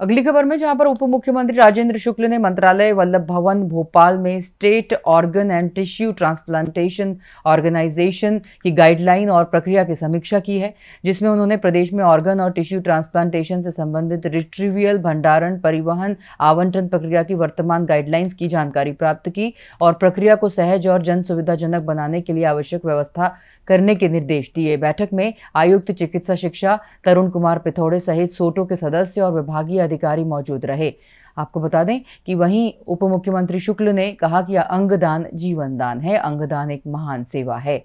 अगली खबर में जहां पर उप मुख्यमंत्री राजेंद्र शुक्ल ने मंत्रालय वल्लभ भवन भोपाल में state organ and tissue transplantation organisation की गाइडलाइन और प्रक्रिया की समीक्षा की है जिसमें उन्होंने प्रदेश में ऑर्गन और टिश्यू ट्रांसप्लांटेशन से संबंधित रिट्रीवियल भंडारण परिवहन आवंटन प्रक्रिया की वर्तमान गाइडलाइंस की जानकारी प्राप्त की और प्रक्रिया को सहज और जन सुविधाजनक बनाने के लिए आवश्यक व्यवस्था करने के निर्देश दिए बैठक में आयुक्त चिकित्सा शिक्षा तरुण कुमार पिथौड़े सहित सोटो के सदस्य और विभागीय अधिकारी मौजूद रहे आपको बता दें कि वहीं उप मुख्यमंत्री शुक्ल ने कहा कि अंगदान जीवनदान है अंगदान एक महान सेवा है